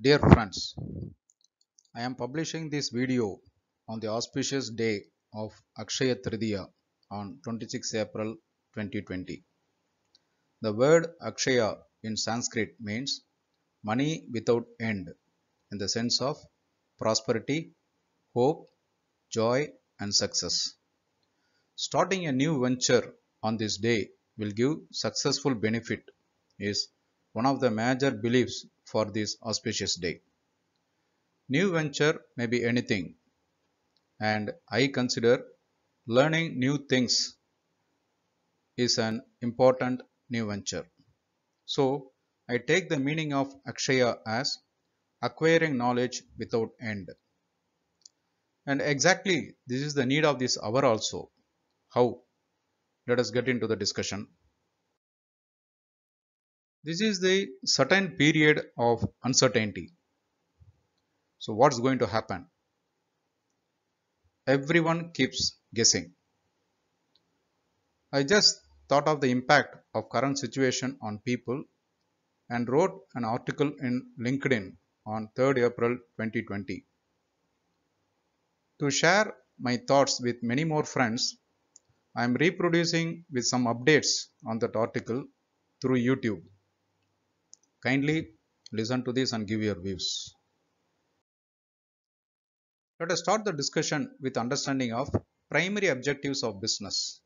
Dear friends, I am publishing this video on the auspicious day of Akshaya Tritiya on 26 April 2020. The word Akshaya in Sanskrit means money without end in the sense of prosperity, hope, joy and success. Starting a new venture on this day will give successful benefit is one of the major beliefs for this auspicious day. New venture may be anything, and I consider learning new things is an important new venture. So, I take the meaning of Akshaya as acquiring knowledge without end. And exactly this is the need of this hour also. How? Let us get into the discussion. This is the certain period of uncertainty. So what's going to happen? Everyone keeps guessing. I just thought of the impact of current situation on people and wrote an article in LinkedIn on 3rd April 2020. To share my thoughts with many more friends, I am reproducing with some updates on that article through YouTube. Kindly listen to this and give your views. Let us start the discussion with understanding of primary objectives of business.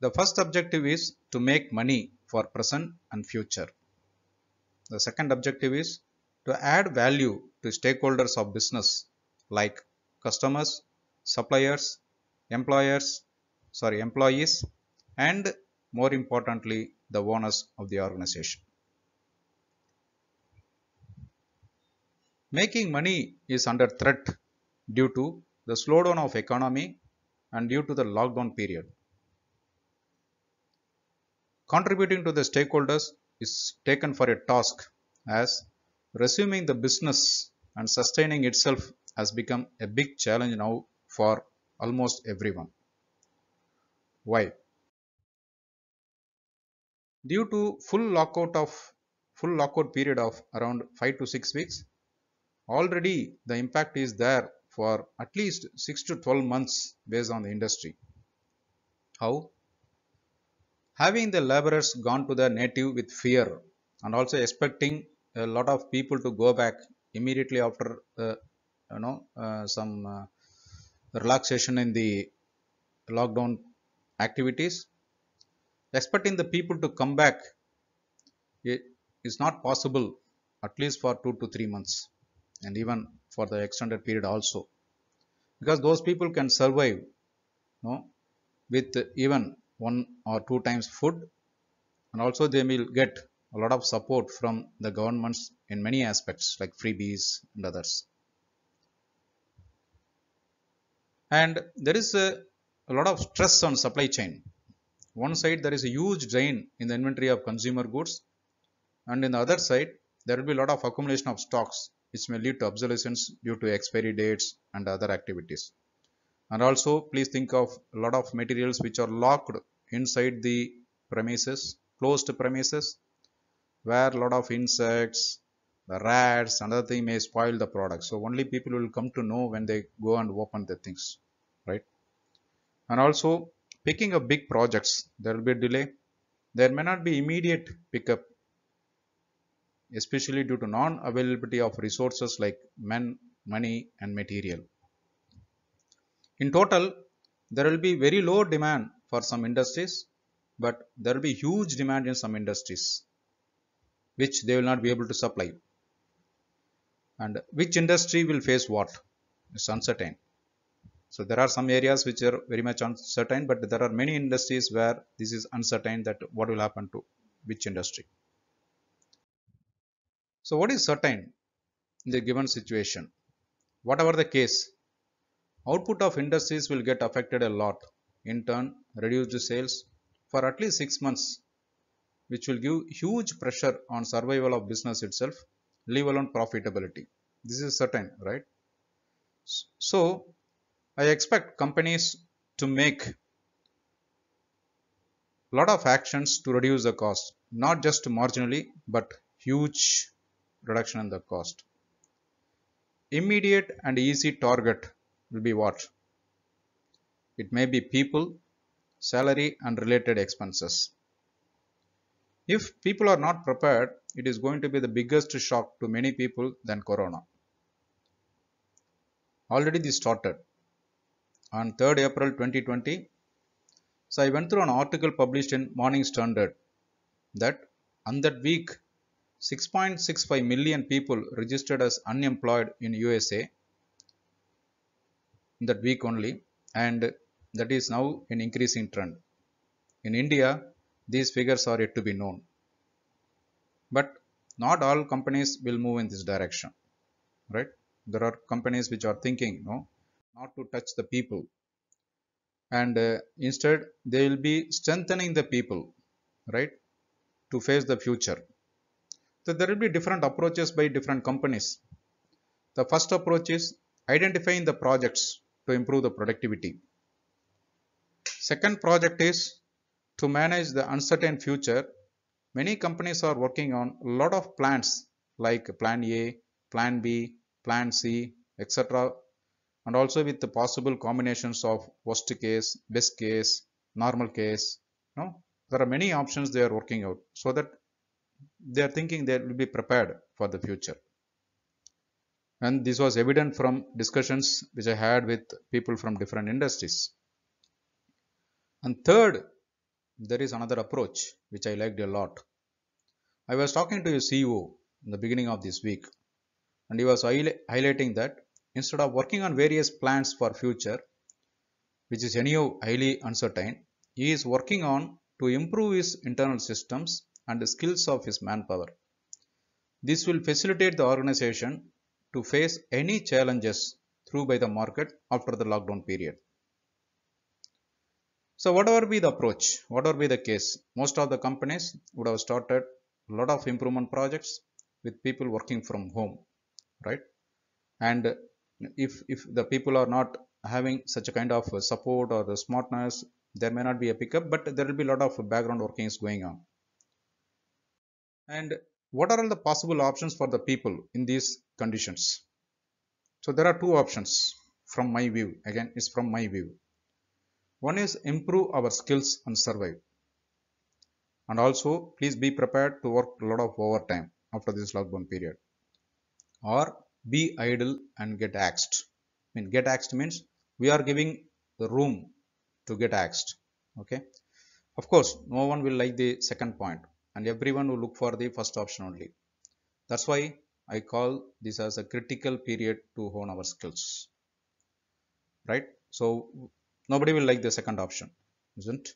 The first objective is to make money for present and future. The second objective is to add value to stakeholders of business like customers, suppliers, employers, sorry, employees and more importantly, the owners of the organization. Making money is under threat due to the slowdown of economy and due to the lockdown period. Contributing to the stakeholders is taken for a task as resuming the business and sustaining itself has become a big challenge now for almost everyone. Why? due to full lockout of full lockout period of around 5 to 6 weeks already the impact is there for at least 6 to 12 months based on the industry how having the laborers gone to their native with fear and also expecting a lot of people to go back immediately after uh, you know uh, some uh, relaxation in the lockdown activities expecting the people to come back is not possible at least for 2 to 3 months and even for the extended period also because those people can survive you know, with even one or two times food and also they will get a lot of support from the governments in many aspects like freebies and others and there is a, a lot of stress on supply chain one side there is a huge drain in the inventory of consumer goods and in the other side there will be a lot of accumulation of stocks which may lead to obsolescence due to expiry dates and other activities and also please think of a lot of materials which are locked inside the premises closed premises where a lot of insects the rats another thing may spoil the product so only people will come to know when they go and open the things right and also picking up big projects there will be a delay there may not be immediate pickup especially due to non-availability of resources like men money and material in total there will be very low demand for some industries but there will be huge demand in some industries which they will not be able to supply and which industry will face what is uncertain so there are some areas which are very much uncertain, but there are many industries where this is uncertain that what will happen to which industry. So what is certain in the given situation? Whatever the case, output of industries will get affected a lot, in turn reduce the sales for at least 6 months, which will give huge pressure on survival of business itself, leave alone profitability. This is certain, right? So I expect companies to make a lot of actions to reduce the cost, not just marginally, but huge reduction in the cost. Immediate and easy target will be what? It may be people, salary and related expenses. If people are not prepared, it is going to be the biggest shock to many people than corona. Already this started on 3rd April 2020. So I went through an article published in Morning Standard that on that week 6.65 million people registered as unemployed in USA in that week only and that is now an increasing trend. In India these figures are yet to be known. But not all companies will move in this direction right there are companies which are thinking you know, not to touch the people and uh, instead they will be strengthening the people right to face the future so there will be different approaches by different companies the first approach is identifying the projects to improve the productivity second project is to manage the uncertain future many companies are working on a lot of plans like plan a plan b plan c etc and also with the possible combinations of worst case, best case, normal case. You know, there are many options they are working out so that they are thinking they will be prepared for the future. And this was evident from discussions which I had with people from different industries. And third, there is another approach which I liked a lot. I was talking to a CEO in the beginning of this week and he was highlighting that instead of working on various plans for future which is anyhow highly uncertain he is working on to improve his internal systems and the skills of his manpower this will facilitate the organization to face any challenges through by the market after the lockdown period so whatever be the approach whatever be the case most of the companies would have started a lot of improvement projects with people working from home right and if if the people are not having such a kind of support or the smartness there may not be a pickup but there will be a lot of background workings going on and what are all the possible options for the people in these conditions so there are two options from my view again it's from my view one is improve our skills and survive and also please be prepared to work a lot of overtime after this lockdown period or be idle and get axed. I mean, get axed means we are giving the room to get axed. Okay. Of course, no one will like the second point and everyone will look for the first option only. That's why I call this as a critical period to hone our skills. Right? So, nobody will like the second option, isn't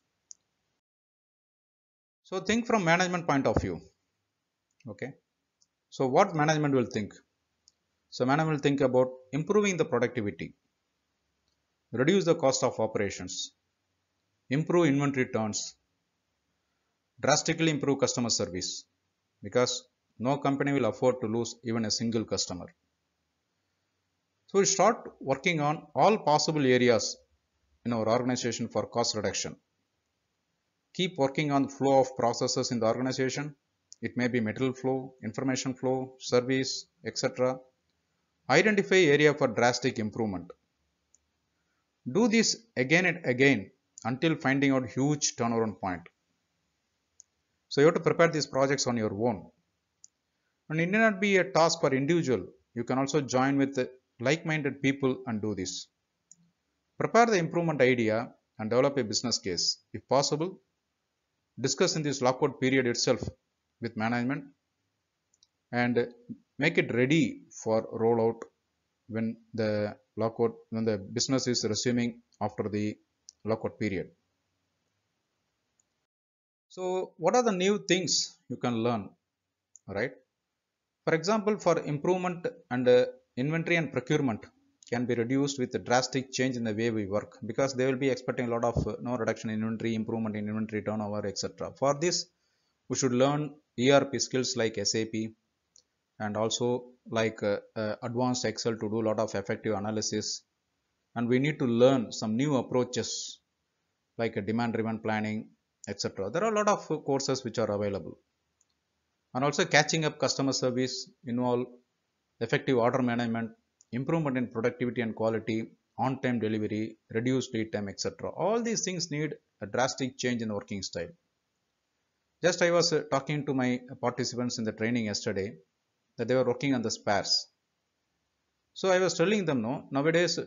So, think from management point of view. Okay. So, what management will think? So madam will think about improving the productivity, reduce the cost of operations, improve inventory turns, drastically improve customer service because no company will afford to lose even a single customer. So we start working on all possible areas in our organization for cost reduction. Keep working on the flow of processes in the organization. It may be material flow, information flow, service, etc. Identify area for drastic improvement. Do this again and again until finding out huge turnaround point. So you have to prepare these projects on your own. And it need not be a task for individual. You can also join with like-minded people and do this. Prepare the improvement idea and develop a business case. If possible, discuss in this lockout period itself with management and make it ready for rollout when the lockout when the business is resuming after the lockout period. So what are the new things you can learn, right? For example, for improvement and uh, inventory and procurement can be reduced with a drastic change in the way we work because they will be expecting a lot of uh, no reduction in inventory, improvement in inventory turnover, etc. For this, we should learn ERP skills like SAP, and also like uh, uh, advanced excel to do a lot of effective analysis and we need to learn some new approaches like demand driven planning etc there are a lot of courses which are available and also catching up customer service involve effective order management improvement in productivity and quality on time delivery reduced lead time etc all these things need a drastic change in working style just i was uh, talking to my participants in the training yesterday that they were working on the spares. So I was telling them, no, nowadays uh,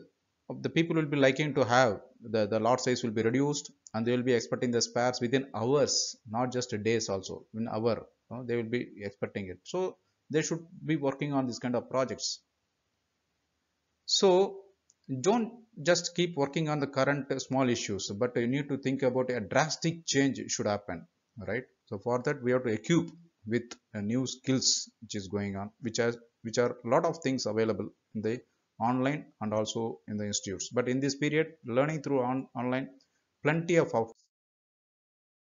the people will be liking to have the, the lot size will be reduced and they will be expecting the spares within hours, not just days also, in hour, no, they will be expecting it. So they should be working on this kind of projects. So don't just keep working on the current small issues, but you need to think about a drastic change should happen, right? So for that, we have to equip with uh, new skills which is going on which are which are a lot of things available in the online and also in the institutes but in this period learning through on online plenty of options.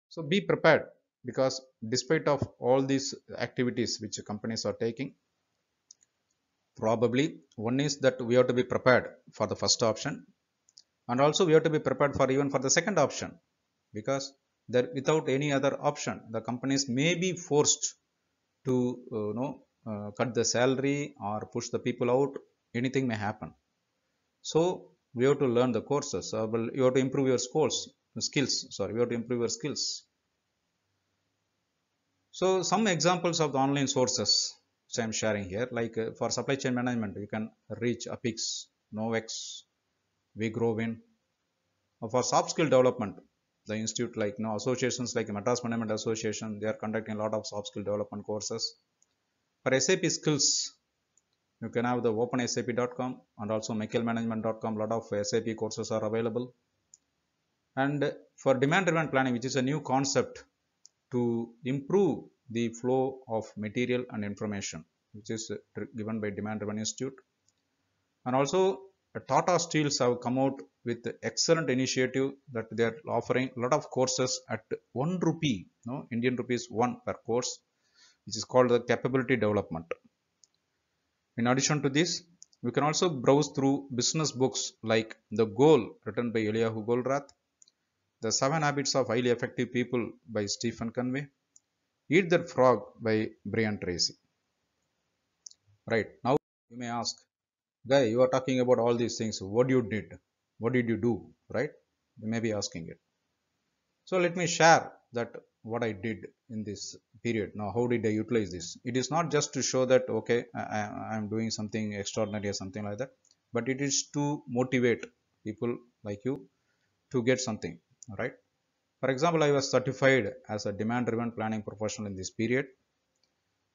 so be prepared because despite of all these activities which companies are taking probably one is that we have to be prepared for the first option and also we have to be prepared for even for the second option because that without any other option the companies may be forced to uh, you know uh, cut the salary or push the people out anything may happen so we have to learn the courses uh, well, you have to improve your scores skills sorry you have to improve your skills so some examples of the online sources which i am sharing here like uh, for supply chain management you can reach apix novex we grow in uh, for soft skill development the institute like you know associations like Madras Management Association they are conducting a lot of soft skill development courses for SAP skills you can have the opensap.com and also A lot of SAP courses are available and for demand driven planning which is a new concept to improve the flow of material and information which is given by demand driven institute and also Tata Steels have come out with excellent initiative that they are offering a lot of courses at one rupee, no Indian rupees one per course, which is called the capability development. In addition to this, we can also browse through business books like The Goal written by Eliyahu Goldrath, The Seven Habits of Highly Effective People by Stephen Conway, Eat That Frog by Brian Tracy. Right, now you may ask, guy you are talking about all these things what you did what did you do right you may be asking it so let me share that what i did in this period now how did i utilize this it is not just to show that okay i am doing something extraordinary or something like that but it is to motivate people like you to get something right for example i was certified as a demand driven planning professional in this period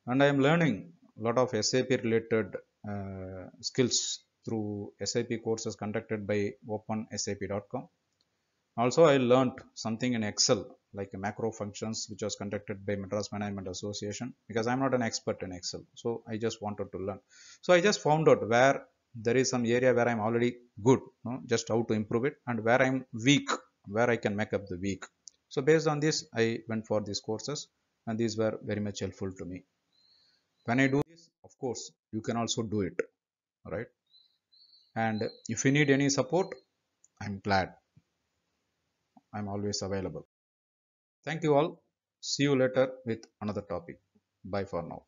and i am learning a lot of sap related uh, skills through SAP courses conducted by opensap.com. Also, I learned something in Excel, like macro functions, which was conducted by Madras Management Association, because I'm not an expert in Excel. So I just wanted to learn. So I just found out where there is some area where I'm already good, you know, just how to improve it, and where I'm weak, where I can make up the weak. So based on this, I went for these courses, and these were very much helpful to me. When I do this, of course you can also do it right and if you need any support i'm glad i'm always available thank you all see you later with another topic bye for now